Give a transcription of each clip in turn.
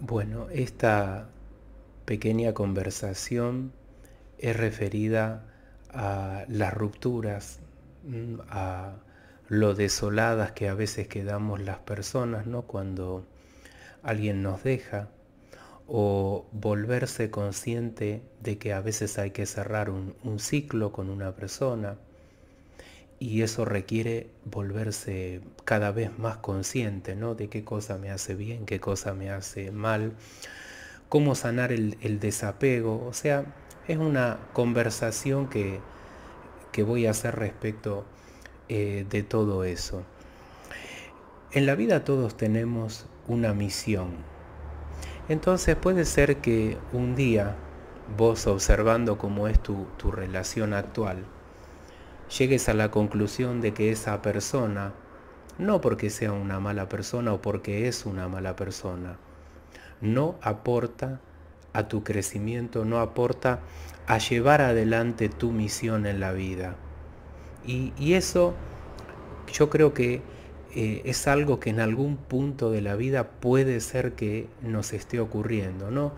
Bueno, esta pequeña conversación es referida a las rupturas, mm, a lo desoladas que a veces quedamos las personas, ¿no? Cuando alguien nos deja, o volverse consciente de que a veces hay que cerrar un ciclo con una persona, y eso requiere volverse cada vez más consciente, ¿no? De qué cosa me hace bien, qué cosa me hace mal, cómo sanar el, desapego. O sea, es una conversación que, que voy a hacer respecto eh, de todo eso. En la vida todos tenemos una misión. Entonces puede ser que un día vos observando cómo es tu relación actual, llegues a la conclusión de que esa persona, no porque sea una mala persona o porque es una mala persona, no aporta a tu crecimiento, no aporta a llevar adelante tu misión en la vida. Y, eso yo creo que eh, es algo que en algún punto de la vida puede ser que nos esté ocurriendo, ¿no?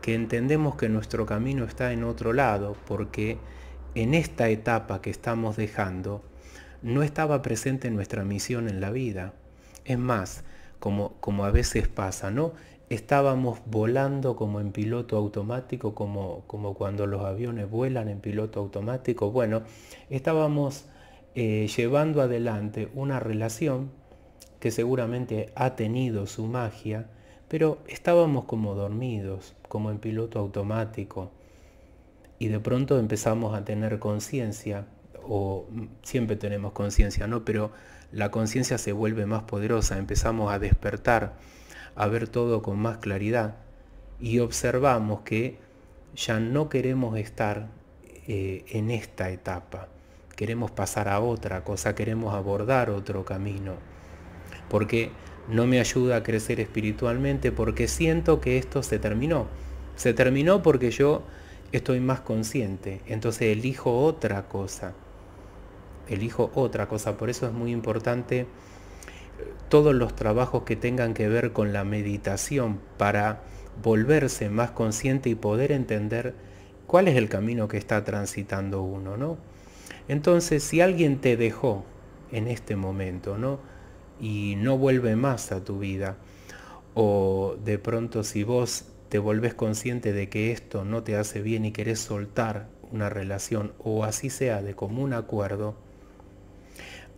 Que entendemos que nuestro camino está en otro lado, porque en esta etapa que estamos dejando no estaba presente nuestra misión en la vida. Es más, como, a veces pasa, ¿no? Estábamos volando como en piloto automático, como, cuando los aviones vuelan en piloto automático. Bueno, estábamos eh, llevando adelante una relación que seguramente ha tenido su magia, pero estábamos como dormidos, como en piloto automático y de pronto empezamos a tener conciencia, o siempre tenemos conciencia, ¿no? Pero la conciencia se vuelve más poderosa, empezamos a despertar, a ver todo con más claridad y observamos que ya no queremos estar eh, en esta etapa, queremos pasar a otra cosa, queremos abordar otro camino, porque no me ayuda a crecer espiritualmente, porque siento que esto se terminó, se terminó porque yo estoy más consciente, entonces elijo otra cosa, elijo otra cosa, por eso es muy importante eh, todos los trabajos que tengan que ver con la meditación para volverse más consciente y poder entender cuál es el camino que está transitando uno, ¿no? Entonces, si alguien te dejó en este momento, ¿no? Y no vuelve más a tu vida, o de pronto si vos te volvés consciente de que esto no te hace bien y querés soltar una relación o así sea de común acuerdo,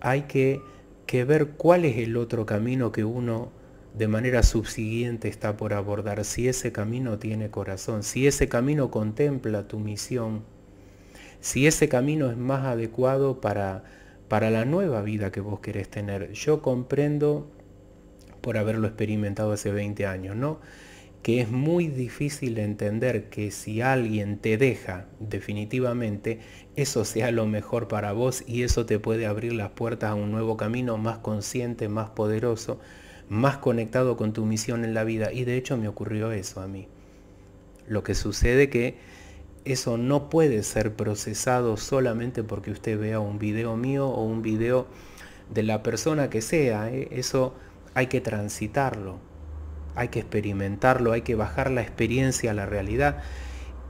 hay que, que ver cuál es el otro camino que uno de manera subsiguiente está por abordar, si ese camino tiene corazón, si ese camino contempla tu misión, si ese camino es más adecuado para, para la nueva vida que vos querés tener. Yo comprendo por haberlo experimentado hace 20 años, ¿no? que es muy difícil entender que si alguien te deja definitivamente, eso sea lo mejor para vos y eso te puede abrir las puertas a un nuevo camino más consciente, más poderoso, más conectado con tu misión en la vida. Y de hecho me ocurrió eso a mí. Lo que sucede que eso no puede ser procesado solamente porque usted vea un video mío o un video de la persona que sea. ¿eh? Eso hay que transitarlo hay que experimentarlo, hay que bajar la experiencia a la realidad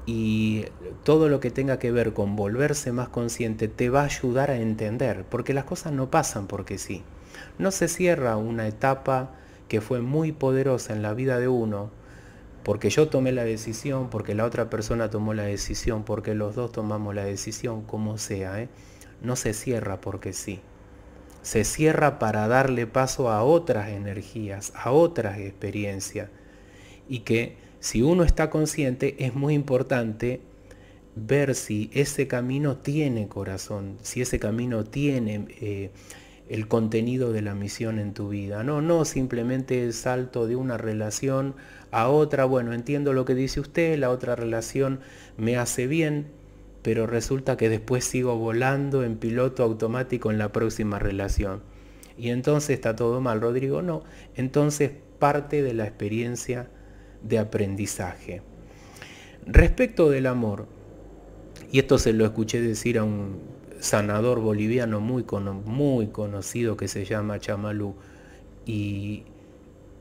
y todo lo que tenga que ver con volverse más consciente te va a ayudar a entender, porque las cosas no pasan porque sí. No se cierra una etapa que fue muy poderosa en la vida de uno, porque yo tomé la decisión, porque la otra persona tomó la decisión, porque los dos tomamos la decisión, como sea, ¿eh? no se cierra porque sí se cierra para darle paso a otras energías, a otras experiencias. Y que si uno está consciente es muy importante ver si ese camino tiene corazón, si ese camino tiene eh, el contenido de la misión en tu vida. No, no simplemente el salto de una relación a otra, bueno, entiendo lo que dice usted, la otra relación me hace bien, pero resulta que después sigo volando en piloto automático en la próxima relación. Y entonces está todo mal, Rodrigo. No, entonces parte de la experiencia de aprendizaje. Respecto del amor, y esto se lo escuché decir a un sanador boliviano muy, muy conocido que se llama Chamalú, y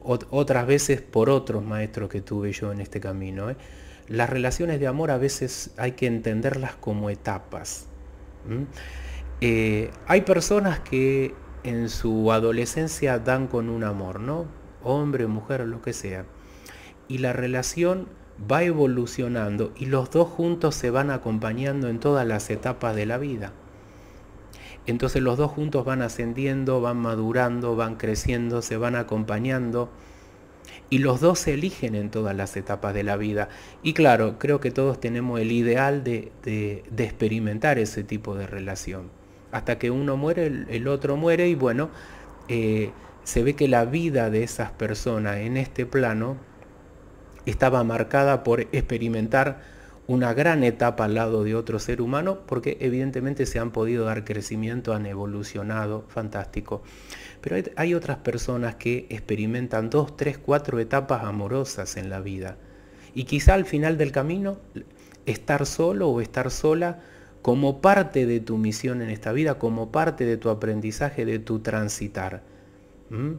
otras veces por otros maestros que tuve yo en este camino. ¿eh? las relaciones de amor a veces hay que entenderlas como etapas. Eh, hay personas que en su adolescencia dan con un amor, ¿no? Hombre, mujer, lo que sea. Y la relación va evolucionando y los dos juntos se van acompañando en todas las etapas de la vida. Entonces los dos juntos van ascendiendo, van madurando, van creciendo, se van acompañando. Y los dos se eligen en todas las etapas de la vida. Y claro, creo que todos tenemos el ideal de, de, experimentar ese tipo de relación. Hasta que uno muere, el, otro muere y bueno, eh, se ve que la vida de esas personas en este plano estaba marcada por experimentar una gran etapa al lado de otro ser humano porque evidentemente se han podido dar crecimiento, han evolucionado, fantástico. Pero hay, otras personas que experimentan dos, tres, cuatro etapas amorosas en la vida. Y quizá al final del camino, estar solo o estar sola como parte de tu misión en esta vida, como parte de tu aprendizaje, de tu transitar. ¿Mm?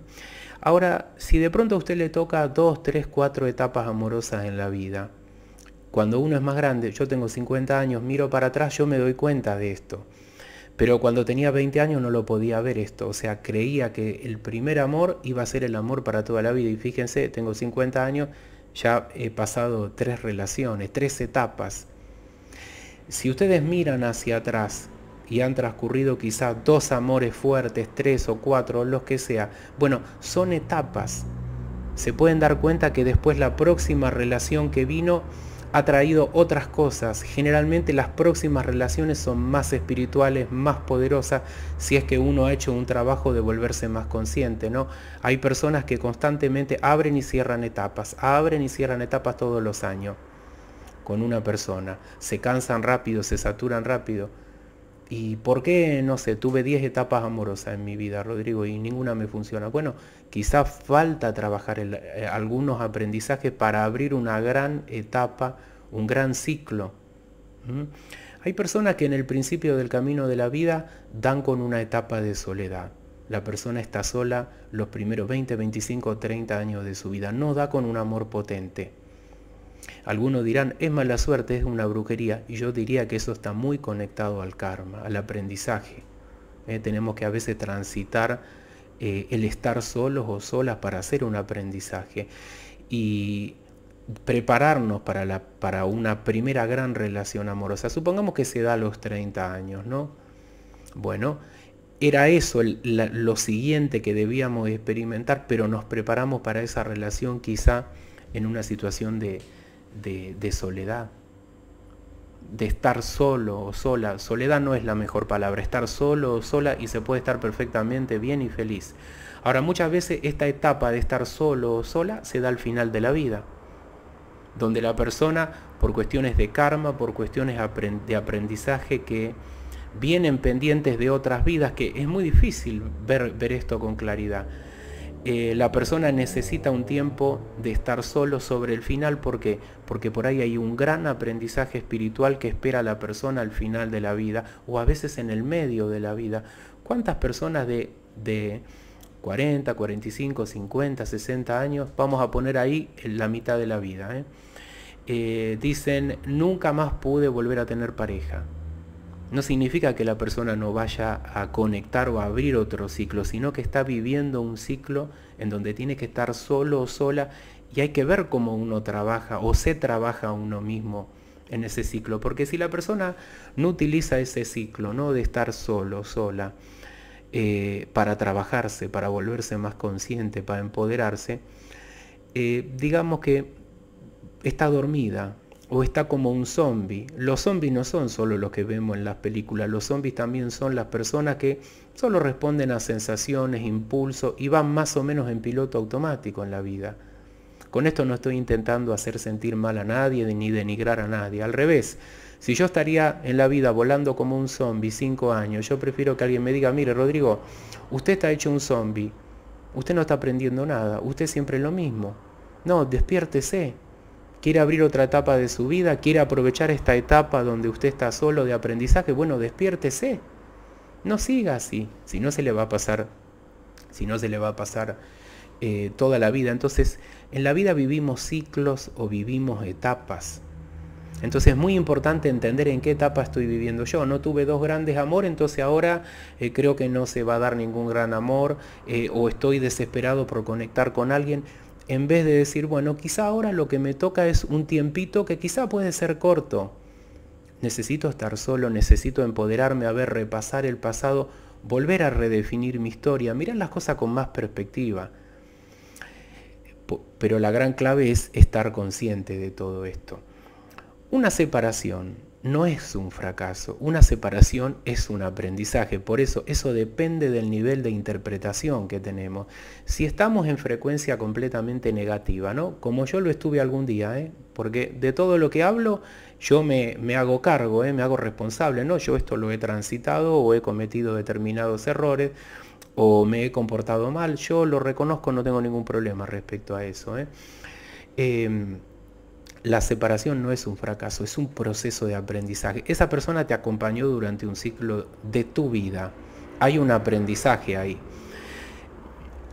Ahora, si de pronto a usted le toca dos, tres, cuatro etapas amorosas en la vida, cuando uno es más grande, yo tengo 50 años, miro para atrás, yo me doy cuenta de esto. Pero cuando tenía 20 años no lo podía ver esto, o sea, creía que el primer amor iba a ser el amor para toda la vida. Y fíjense, tengo 50 años, ya he pasado tres relaciones, tres etapas. Si ustedes miran hacia atrás y han transcurrido quizás dos amores fuertes, tres o cuatro, los que sea, bueno, son etapas. Se pueden dar cuenta que después la próxima relación que vino ha traído otras cosas. Generalmente las próximas relaciones son más espirituales, más poderosas, si es que uno ha hecho un trabajo de volverse más consciente, ¿no? Hay personas que constantemente abren y cierran etapas, abren y cierran etapas todos los años con una persona. Se cansan rápido, se saturan rápido. ¿Y por qué? No sé, tuve 10 etapas amorosas en mi vida, Rodrigo, y ninguna me funciona. Bueno, Quizá falta trabajar eh, algunos aprendizajes para abrir una gran etapa, un gran ciclo. Hay personas que en el principio del camino de la vida dan con una etapa de soledad. La persona está sola los primeros 20, 25, 30 años de su vida. No da con un amor potente. Algunos dirán, es mala suerte, es una brujería. Y yo diría que eso está muy conectado al karma, al aprendizaje. ¿eh? tenemos que a veces transitar eh, el estar solos o solas para hacer un aprendizaje y prepararnos para, la, para una primera gran relación amorosa. Supongamos que se da a los 30 años, ¿no? Bueno, era eso lo siguiente que debíamos experimentar, pero nos preparamos para esa relación quizá en una situación de soledad de estar solo o sola. Soledad no es la mejor palabra, estar solo o sola y se puede estar perfectamente bien y feliz. Ahora, muchas veces esta etapa de estar solo o sola se da al final de la vida, donde la persona, por cuestiones de karma, por cuestiones de aprendizaje que vienen pendientes de otras vidas, que es muy difícil ver, ver esto con claridad eh, la persona necesita un tiempo de estar solo sobre el final porque porque por ahí hay un gran aprendizaje espiritual que espera a la persona al final de la vida o a veces en el medio de la vida. ¿Cuántas personas de, de 40, 45, 50, 60 años vamos a poner ahí en la mitad de la vida? Eh? Eh, dicen, nunca más pude volver a tener pareja no significa que la persona no vaya a conectar o a abrir otro ciclo, sino que está viviendo un ciclo en donde tiene que estar solo o sola y hay que ver cómo uno trabaja o se trabaja uno mismo en ese ciclo, porque si la persona no utiliza ese ciclo, ¿no? De estar solo, sola, eh, para trabajarse, para volverse más consciente, para empoderarse, eh, digamos que está dormida, o está como un zombie. Los zombies no son solo los que vemos en las películas, los zombies también son las personas que solo responden a sensaciones, impulsos y van más o menos en piloto automático en la vida. Con esto no estoy intentando hacer sentir mal a nadie ni denigrar a nadie, al revés. Si yo estaría en la vida volando como un zombie cinco años, yo prefiero que alguien me diga, mire Rodrigo, usted está hecho un zombie, usted no está aprendiendo nada, usted siempre es lo mismo. No, despiértese, quiere abrir otra etapa de su vida, quiere aprovechar esta etapa donde usted está solo de aprendizaje, bueno, despiértese. No siga así, si no se le va a pasar, si no se le va a pasar eh, toda la vida. Entonces, en la vida vivimos ciclos o vivimos etapas. Entonces es muy importante entender en qué etapa estoy viviendo yo. No tuve dos grandes amores, entonces ahora eh, creo que no se va a dar ningún gran amor eh, o estoy desesperado por conectar con alguien en vez de decir, bueno, quizá ahora lo que me toca es un tiempito que quizá puede ser corto. Necesito estar solo, necesito empoderarme, a ver, repasar el pasado, volver a redefinir mi historia, mirar las cosas con más perspectiva. Pero la gran clave es estar consciente de todo esto. Una separación no es un fracaso. Una separación es un aprendizaje. Por eso eso depende del nivel de interpretación que tenemos. Si estamos en frecuencia completamente negativa, ¿no? Como yo lo estuve algún día, ¿eh? porque de todo lo que hablo yo me, hago cargo, ¿eh? me hago responsable, ¿no? Yo esto lo he transitado o he cometido determinados errores o me he comportado mal. Yo lo reconozco, no tengo ningún problema respecto a eso. ¿eh? Em, la separación no es un fracaso, es un proceso de aprendizaje. Esa persona te acompañó durante un ciclo de tu vida. Hay un aprendizaje ahí.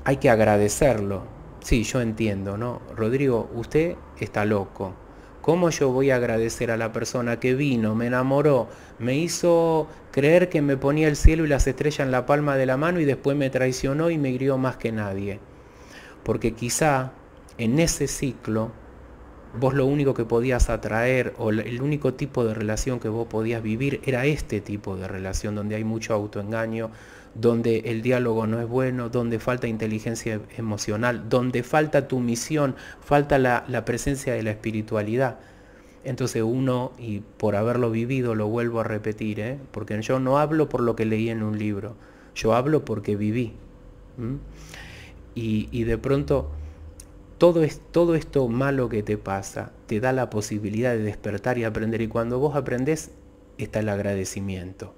Hay que agradecerlo. Sí, yo entiendo, ¿no? Rodrigo, usted está loco. ¿Cómo yo voy a agradecer a la persona que vino, me enamoró, me hizo creer que me ponía el cielo y las estrellas en la palma de la mano y después me traicionó y me hirió más que nadie? Porque quizá en ese ciclo vos lo único que podías atraer o el único tipo de relación que vos podías vivir era este tipo de relación donde hay mucho autoengaño, donde el diálogo no es bueno, donde falta inteligencia emocional, donde falta tu misión, falta la, presencia de la espiritualidad. Entonces uno, y por haberlo vivido lo vuelvo a repetir, ¿eh? porque yo no hablo por lo que leí en un libro, yo hablo porque viví. Y, y de pronto todo, es, todo esto malo que te pasa te da la posibilidad de despertar y aprender. Y cuando vos aprendés, está el agradecimiento.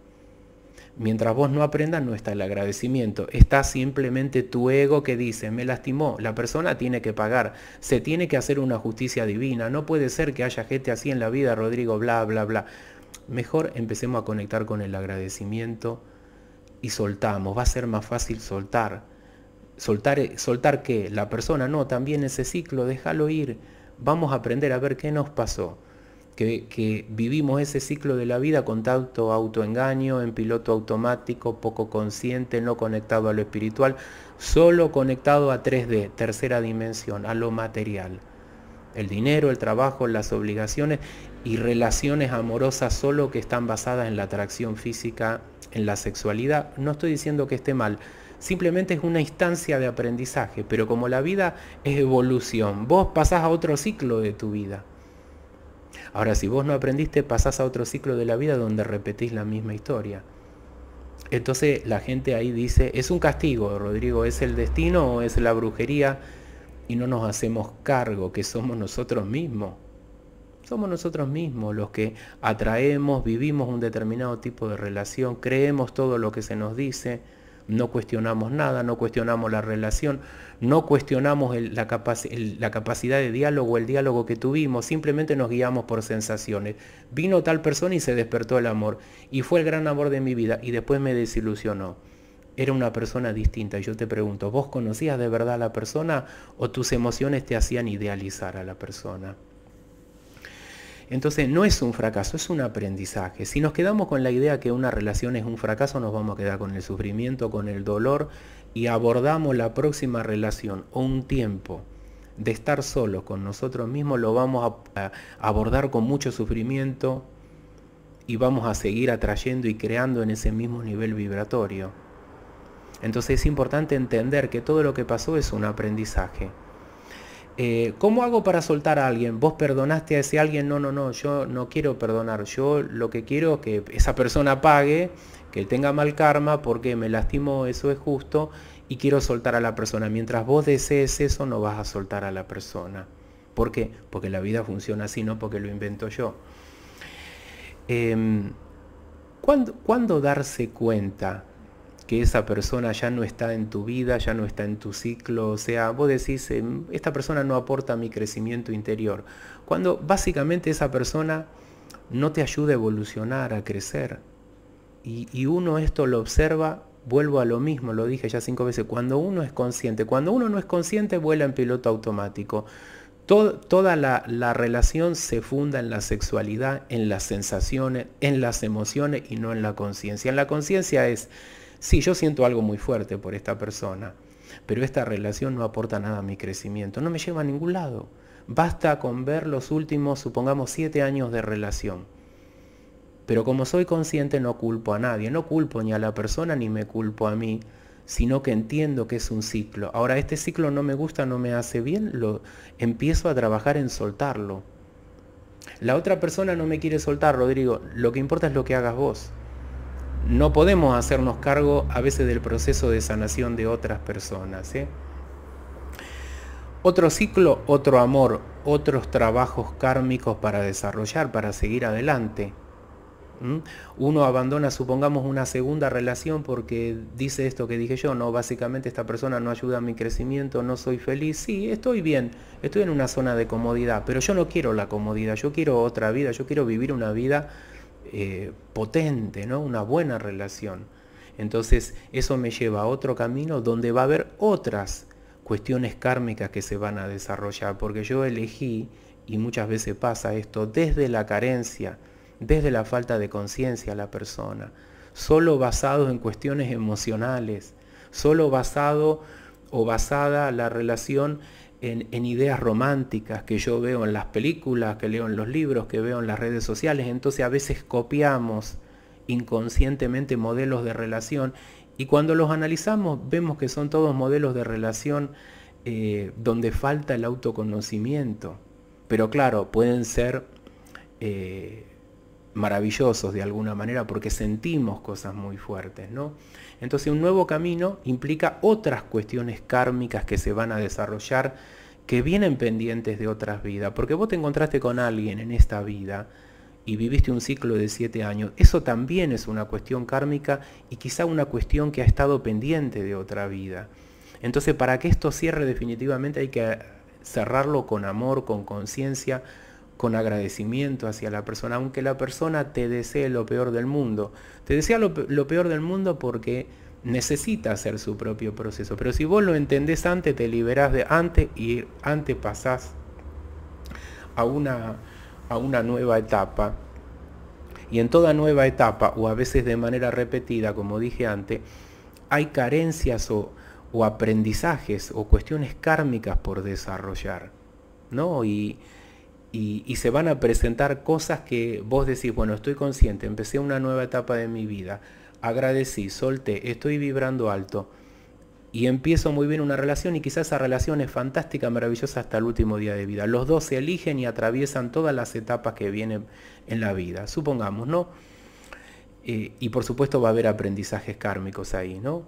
Mientras vos no aprendas, no está el agradecimiento. Está simplemente tu ego que dice, me lastimó, la persona tiene que pagar, se tiene que hacer una justicia divina, no puede ser que haya gente así en la vida, Rodrigo, bla, bla, bla. Mejor empecemos a conectar con el agradecimiento y soltamos, va a ser más fácil soltar soltar, soltar que la persona no, también ese ciclo, déjalo ir, vamos a aprender a ver qué nos pasó. Que, que, vivimos ese ciclo de la vida con tanto autoengaño, en piloto automático, poco consciente, no conectado a lo espiritual, solo conectado a 3D, tercera dimensión, a lo material. El dinero, el trabajo, las obligaciones y relaciones amorosas solo que están basadas en la atracción física, en la sexualidad. No estoy diciendo que esté mal, simplemente es una instancia de aprendizaje, pero como la vida es evolución, vos pasás a otro ciclo de tu vida. Ahora, si vos no aprendiste, pasás a otro ciclo de la vida donde repetís la misma historia. Entonces la gente ahí dice, es un castigo, Rodrigo, es el destino o es la brujería y no nos hacemos cargo que somos nosotros mismos. Somos nosotros mismos los que atraemos, vivimos un determinado tipo de relación, creemos todo lo que se nos dice, no cuestionamos nada, no cuestionamos la relación, no cuestionamos la, la, capacidad de diálogo, el diálogo que tuvimos, simplemente nos guiamos por sensaciones. Vino tal persona y se despertó el amor, y fue el gran amor de mi vida, y después me desilusionó. Era una persona distinta, y yo te pregunto, ¿vos conocías de verdad a la persona o tus emociones te hacían idealizar a la persona? Entonces no es un fracaso, es un aprendizaje. Si nos quedamos con la idea que una relación es un fracaso, nos vamos a quedar con el sufrimiento, con el dolor y abordamos la próxima relación o un tiempo de estar solos con nosotros mismos, lo vamos a, abordar con mucho sufrimiento y vamos a seguir atrayendo y creando en ese mismo nivel vibratorio. Entonces es importante entender que todo lo que pasó es un aprendizaje. Eh, ¿cómo hago para soltar a alguien? ¿Vos perdonaste a ese alguien? No, no, no, yo no quiero perdonar. Yo lo que quiero es que esa persona pague, que tenga mal karma, porque me lastimo, eso es justo, y quiero soltar a la persona. Mientras vos desees eso, no vas a soltar a la persona. ¿Por qué? Porque la vida funciona así, no porque lo invento yo. Em, ¿Cuándo darse cuenta que esa persona ya no está en tu vida, ya no está en tu ciclo, o sea, vos decís, eh, esta persona no aporta mi crecimiento interior, cuando básicamente esa persona no te ayuda a evolucionar, a crecer. Y, uno esto lo observa, vuelvo a lo mismo, lo dije ya cinco veces, cuando uno es consciente, cuando uno no es consciente vuela en piloto automático. toda la relación se funda en la sexualidad, en las sensaciones, en las emociones y no en la conciencia. En la conciencia es Sí, yo siento algo muy fuerte por esta persona, pero esta relación no aporta nada a mi crecimiento, no me lleva a ningún lado. Basta con ver los últimos, supongamos, siete años de relación. Pero como soy consciente no culpo a nadie, no culpo ni a la persona ni me culpo a mí, sino que entiendo que es un ciclo. Ahora, este ciclo no me gusta, no me hace bien, lo empiezo a trabajar en soltarlo. La otra persona no me quiere soltar, Rodrigo, lo que importa es lo que hagas vos no podemos hacernos cargo a veces del proceso de sanación de otras personas. ¿eh? Otro ciclo, otro amor, otros trabajos kármicos para desarrollar, para seguir adelante. Uno abandona, supongamos, una segunda relación porque dice esto que dije yo, no, básicamente esta persona no ayuda a mi crecimiento, no soy feliz. Sí, estoy bien, estoy en una zona de comodidad, pero yo no quiero la comodidad, yo quiero otra vida, yo quiero vivir una vida eh, potente, ¿no? una buena relación. Entonces eso me lleva a otro camino donde va a haber otras cuestiones kármicas que se van a desarrollar, porque yo elegí, y muchas veces pasa esto, desde la carencia, desde la falta de conciencia a la persona, solo basado en cuestiones emocionales, solo basado o basada la relación en, ideas románticas que yo veo en las películas, que leo en los libros, que veo en las redes sociales. Entonces a veces copiamos inconscientemente modelos de relación y cuando los analizamos vemos que son todos modelos de relación eh, donde falta el autoconocimiento. Pero claro, pueden ser eh, maravillosos de alguna manera porque sentimos cosas muy fuertes, ¿no? Entonces un nuevo camino implica otras cuestiones kármicas que se van a desarrollar que vienen pendientes de otras vidas, porque vos te encontraste con alguien en esta vida y viviste un ciclo de siete años, eso también es una cuestión kármica y quizá una cuestión que ha estado pendiente de otra vida. Entonces para que esto cierre definitivamente hay que cerrarlo con amor, con conciencia, con agradecimiento hacia la persona, aunque la persona te desee lo peor del mundo. Te desea lo, peor del mundo porque necesita hacer su propio proceso. Pero si vos lo entendés antes, te liberás de antes y antes pasás a una, a una nueva etapa. Y en toda nueva etapa, o a veces de manera repetida, como dije antes, hay carencias o, o aprendizajes o cuestiones kármicas por desarrollar. ¿no? Y, y, se van a presentar cosas que vos decís, bueno, estoy consciente, empecé una nueva etapa de mi vida, agradecí, solté, estoy vibrando alto y empiezo muy bien una relación y quizás esa relación es fantástica, maravillosa hasta el último día de vida. Los dos se eligen y atraviesan todas las etapas que vienen en la vida, supongamos, ¿no? Eh, y por supuesto va a haber aprendizajes kármicos ahí, ¿no?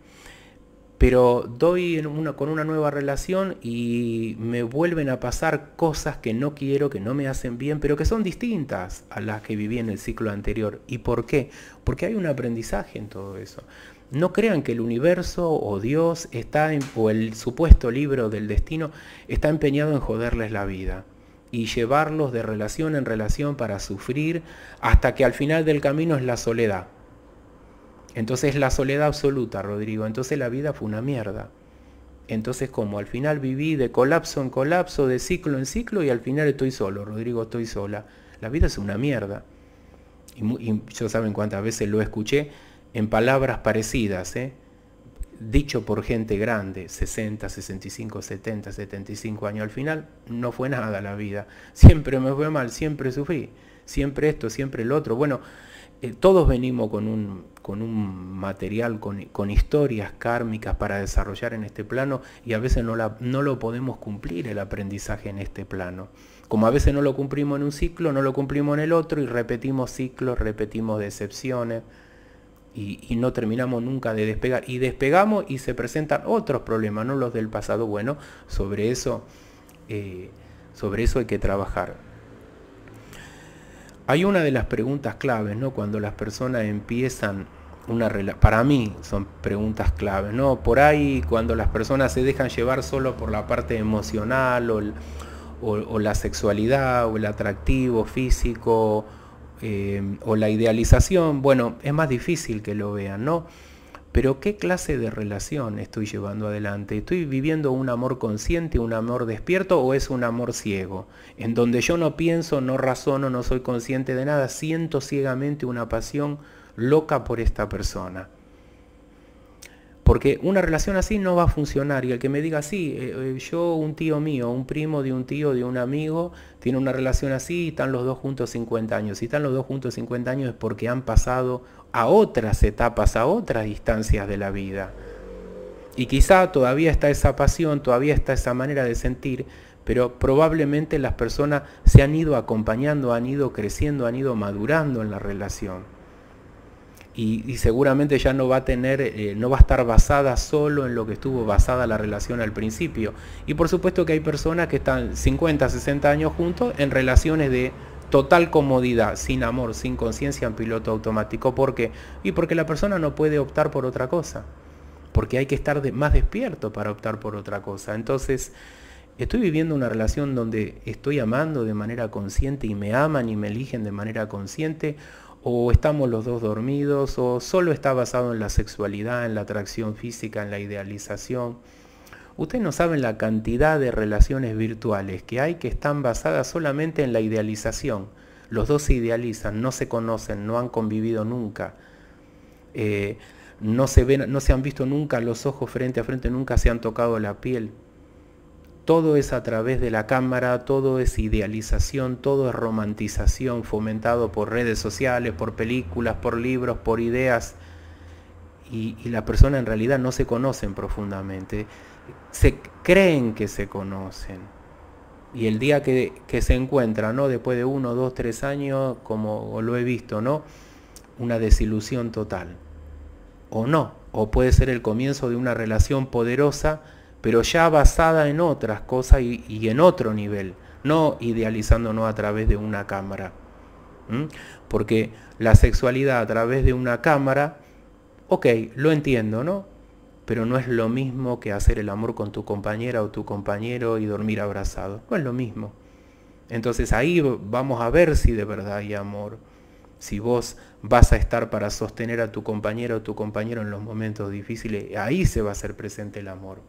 pero doy con una nueva relación y me vuelven a pasar cosas que no quiero, que no me hacen bien, pero que son distintas a las que viví en el ciclo anterior. ¿Y por qué? Porque hay un aprendizaje en todo eso. No crean que el universo o Dios está en, o el supuesto libro del destino está empeñado en joderles la vida y llevarlos de relación en relación para sufrir hasta que al final del camino es la soledad entonces la soledad absoluta, Rodrigo. Entonces la vida fue una mierda. Entonces como al final viví de colapso en colapso, de ciclo en ciclo y al final estoy solo, Rodrigo, estoy sola. La vida es una mierda. Y, yo saben cuántas veces lo escuché en palabras parecidas, ¿eh? dicho por gente grande, 60, 65, 70, 75 años. Al final no fue nada la vida. Siempre me fue mal, siempre sufrí. Siempre esto, siempre el otro. Bueno, eh, todos venimos con un, con un material, con, historias kármicas para desarrollar en este plano y a veces no, no lo podemos cumplir el aprendizaje en este plano. Como a veces no lo cumplimos en un ciclo, no lo cumplimos en el otro y repetimos ciclos, repetimos decepciones. Y, no terminamos nunca de despegar. Y despegamos y se presentan otros problemas, no los del pasado. Bueno, sobre eso, eh, sobre eso hay que trabajar. Hay una de las preguntas claves, ¿no? Cuando las personas empiezan una para mí son preguntas claves, ¿no? Por ahí cuando las personas se dejan llevar solo por la parte emocional o, la sexualidad o el atractivo físico eh, o la idealización, bueno, es más difícil que lo vean, ¿no? Pero ¿qué clase de relación estoy llevando adelante? ¿Estoy viviendo un amor consciente, un amor despierto o es un amor ciego? En donde yo no pienso, no razono, no soy consciente de nada, siento ciegamente una pasión loca por esta persona. Porque una relación así no va a funcionar. Y el que me diga, sí, eh, eh, yo, un tío mío, un primo de un tío, de un amigo, tiene una relación así y están los dos juntos 50 años. Si están los dos juntos 50 años es porque han pasado a otras etapas, a otras distancias de la vida. Y quizá todavía está esa pasión, todavía está esa manera de sentir, pero probablemente las personas se han ido acompañando, han ido creciendo, han ido madurando en la relación y, seguramente ya no va a tener, eh, no va a estar basada solo en lo que estuvo basada la relación al principio. Y por supuesto que hay personas que están 50, 60 años juntos en relaciones de total comodidad, sin amor, sin conciencia en piloto automático. ¿Por qué? Y porque la persona no puede optar por otra cosa. Porque hay que estar más despierto para optar por otra cosa. Entonces, estoy viviendo una relación donde estoy amando de manera consciente y me aman y me eligen de manera consciente o estamos los dos dormidos, o solo está basado en la sexualidad, en la atracción física, en la idealización. Ustedes no saben la cantidad de relaciones virtuales que hay que están basadas solamente en la idealización. Los dos se idealizan, no se conocen, no han convivido nunca. Eh, no, se ven, no se han visto nunca los ojos frente a frente, nunca se han tocado la piel todo es a través de la cámara, todo es idealización, todo es romantización fomentado por redes sociales, por películas, por libros, por ideas. Y, la persona en realidad no se conocen profundamente, se creen que se conocen. Y el día que, se encuentran, ¿no? Después de uno, dos, tres años, como lo he visto, ¿no? Una desilusión total. O no, o puede ser el comienzo de una relación poderosa pero ya basada en otras cosas y, en otro nivel, no idealizándonos a través de una cámara. Porque la sexualidad a través de una cámara, ok, lo entiendo, ¿no? Pero no es lo mismo que hacer el amor con tu compañera o tu compañero y dormir abrazado. No es lo mismo. Entonces ahí vamos a ver si de verdad hay amor. Si vos vas a estar para sostener a tu compañero o tu compañero en los momentos difíciles, ahí se va a hacer presente el amor.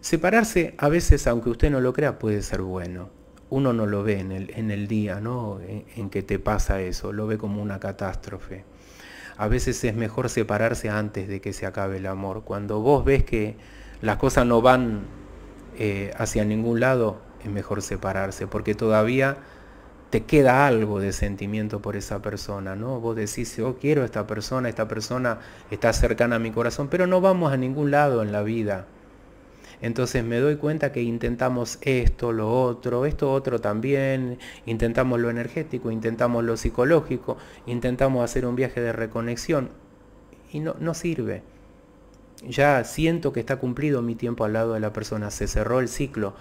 Separarse a veces, aunque usted no lo crea, puede ser bueno. Uno no lo ve en el, día, ¿no? E, en, que te pasa eso, lo ve como una catástrofe. A veces es mejor separarse antes de que se acabe el amor. Cuando vos ves que las cosas no van eh, hacia ningún lado, es mejor separarse, porque todavía te queda algo de sentimiento por esa persona, ¿no? Vos decís, yo oh, quiero a esta persona, esta persona está cercana a mi corazón, pero no vamos a ningún lado en la vida. Entonces me doy cuenta que intentamos esto, lo otro, esto otro también, intentamos lo energético, intentamos lo psicológico, intentamos hacer un viaje de reconexión y no, no sirve. Ya siento que está cumplido mi tiempo al lado de la persona, se cerró el ciclo,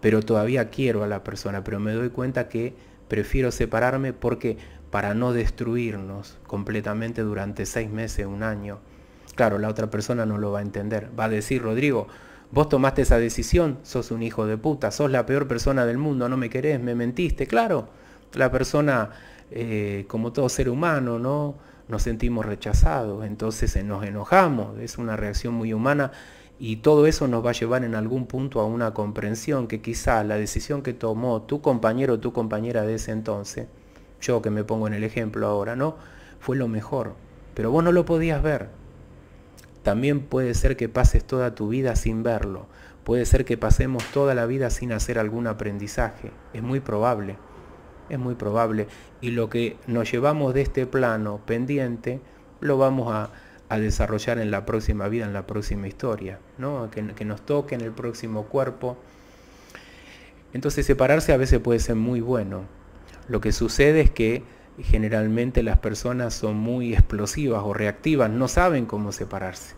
pero todavía quiero a la persona, pero me doy cuenta que prefiero separarme porque para no destruirnos completamente durante seis meses, un año. Claro, la otra persona no lo va a entender. Va a decir, Rodrigo, Vos tomaste esa decisión, sos un hijo de puta, sos la peor persona del mundo, no me querés, me mentiste, claro. La persona, eh, como todo ser humano, ¿no? Nos sentimos rechazados, entonces eh, nos enojamos, es una reacción muy humana y todo eso nos va a llevar en algún punto a una comprensión que quizás la decisión que tomó tu compañero o tu compañera de ese entonces, yo que me pongo en el ejemplo ahora, ¿no? Fue lo mejor, pero vos no lo podías ver, también puede ser que pases toda tu vida sin verlo. Puede ser que pasemos toda la vida sin hacer algún aprendizaje. Es muy probable. Es muy probable. Y lo que nos llevamos de este plano pendiente lo vamos a, desarrollar en la próxima vida, en la próxima historia. ¿no? Que, que nos toque en el próximo cuerpo. Entonces separarse a veces puede ser muy bueno. Lo que sucede es que generalmente las personas son muy explosivas o reactivas, no saben cómo separarse.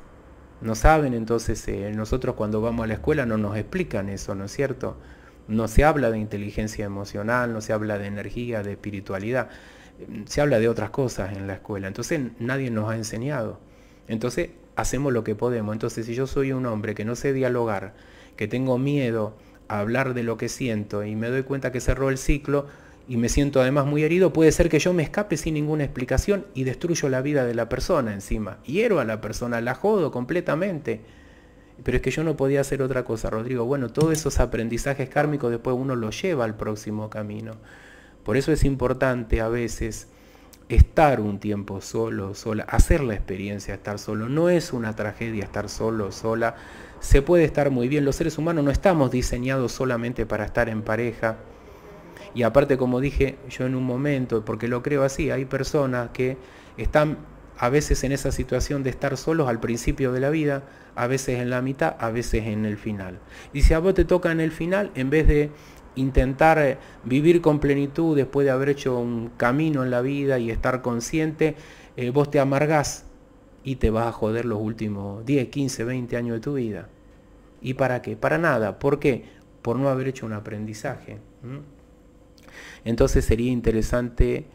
No saben, entonces eh, nosotros cuando vamos a la escuela no nos explican eso, ¿no es cierto? No se habla de inteligencia emocional, no se habla de energía, de espiritualidad, se habla de otras cosas en la escuela. Entonces nadie nos ha enseñado. Entonces hacemos lo que podemos. Entonces si yo soy un hombre que no sé dialogar, que tengo miedo a hablar de lo que siento y me doy cuenta que cerró el ciclo, y me siento además muy herido, puede ser que yo me escape sin ninguna explicación y destruyo la vida de la persona encima. Hiero a la persona, la jodo completamente. Pero es que yo no podía hacer otra cosa, Rodrigo. Bueno, todos esos aprendizajes kármicos después uno los lleva al próximo camino. Por eso es importante a veces estar un tiempo solo, sola, hacer la experiencia, estar solo. No es una tragedia estar solo, sola. Se puede estar muy bien. Los seres humanos no estamos diseñados solamente para estar en pareja. Y aparte, como dije yo en un momento, porque lo creo así, hay personas que están a veces en esa situación de estar solos al principio de la vida, a veces en la mitad, a veces en el final. Y si a vos te toca en el final, en vez de intentar vivir con plenitud después de haber hecho un camino en la vida y estar consciente, eh, vos te amargás y te vas a joder los últimos 10, 15, 20 años de tu vida. ¿Y para qué? Para nada. ¿Por qué? Por no haber hecho un aprendizaje. Entonces sería interesante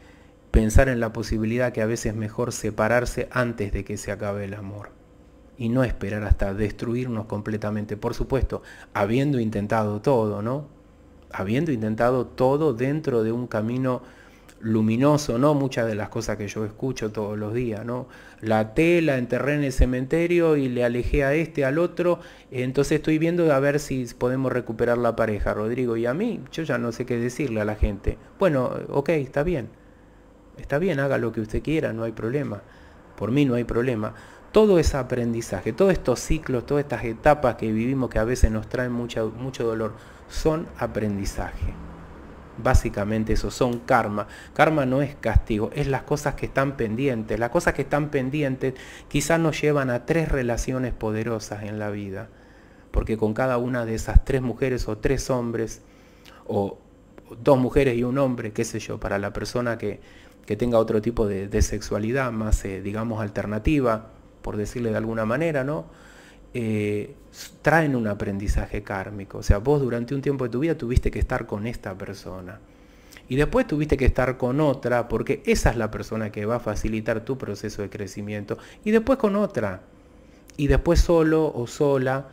pensar en la posibilidad que a veces es mejor separarse antes de que se acabe el amor y no esperar hasta destruirnos completamente, por supuesto, habiendo intentado todo, ¿no? Habiendo intentado todo dentro de un camino luminoso, ¿no? Muchas de las cosas que yo escucho todos los días, ¿no? La tela enterré en el cementerio y le alejé a este, al otro, entonces estoy viendo a ver si podemos recuperar la pareja, Rodrigo, y a mí, yo ya no sé qué decirle a la gente. Bueno, ok, está bien, está bien, haga lo que usted quiera, no hay problema, por mí no hay problema. Todo ese aprendizaje, todos estos ciclos, todas estas etapas que vivimos que a veces nos traen mucho dolor, son aprendizaje. Básicamente eso son karma. Karma no es castigo, es las cosas que están pendientes. Las cosas que están pendientes quizás nos llevan a tres relaciones poderosas en la vida. Porque con cada una de esas tres mujeres o tres hombres, o dos mujeres y un hombre, qué sé yo, para la persona que, tenga otro tipo de, sexualidad más, eh, digamos, alternativa, por decirle de alguna manera, ¿no? Eh, traen un aprendizaje kármico. O sea, vos durante un tiempo de tu vida tuviste que estar con esta persona. Y después tuviste que estar con otra porque esa es la persona que va a facilitar tu proceso de crecimiento. Y después con otra. Y después solo o sola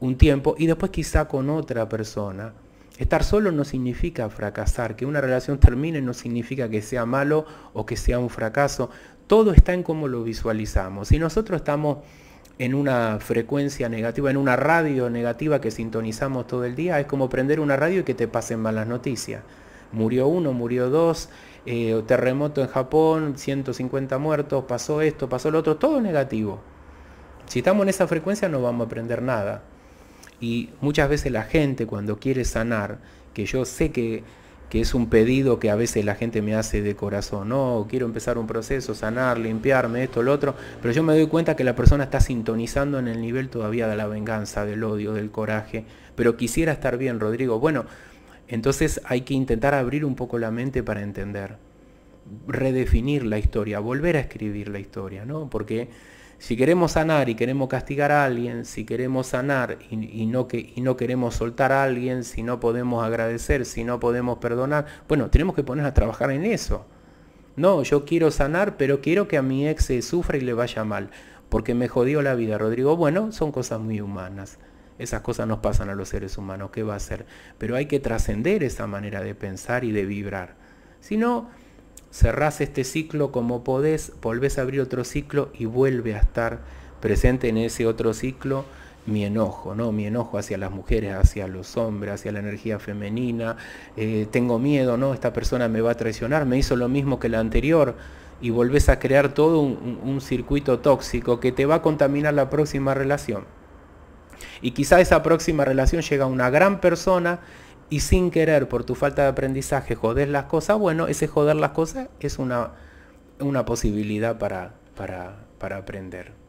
un tiempo. Y después quizá con otra persona. Estar solo no significa fracasar. Que una relación termine no significa que sea malo o que sea un fracaso. Todo está en cómo lo visualizamos. Si nosotros estamos en una frecuencia negativa, en una radio negativa que sintonizamos todo el día, es como prender una radio y que te pasen malas noticias. Murió uno, murió dos, eh, terremoto en Japón, 150 muertos, pasó esto, pasó lo otro, todo negativo. Si estamos en esa frecuencia no vamos a aprender nada. Y muchas veces la gente cuando quiere sanar, que yo sé que que es un pedido que a veces la gente me hace de corazón, no, quiero empezar un proceso, sanar, limpiarme, esto, lo otro, pero yo me doy cuenta que la persona está sintonizando en el nivel todavía de la venganza, del odio, del coraje, pero quisiera estar bien, Rodrigo. Bueno, entonces hay que intentar abrir un poco la mente para entender, redefinir la historia, volver a escribir la historia, ¿no? Porque si queremos sanar y queremos castigar a alguien, si queremos sanar y, no queremos soltar a alguien, si no podemos agradecer, si no podemos perdonar, bueno, tenemos que poner a trabajar en eso. No, yo quiero sanar, pero quiero que a mi ex se sufra y le vaya mal, porque me jodió la vida, Rodrigo. Bueno, son cosas muy humanas. Esas cosas nos pasan a los seres humanos, ¿qué va a ser? Pero hay que trascender esa manera de pensar y de vibrar. Si no, cerrás este ciclo como podés, volvés a abrir otro ciclo y vuelve a estar presente en ese otro ciclo mi enojo, ¿no? Mi enojo hacia las mujeres, hacia los hombres, hacia la energía femenina. Eh, tengo miedo, ¿no? Esta persona me va a traicionar, me hizo lo mismo que la anterior. Y volvés a crear todo un, un circuito tóxico que te va a contaminar la próxima relación. Y quizá esa próxima relación llega a una gran persona y sin querer por tu falta de aprendizaje jodes las cosas, bueno, ese joder las cosas es una, posibilidad para, para, para aprender.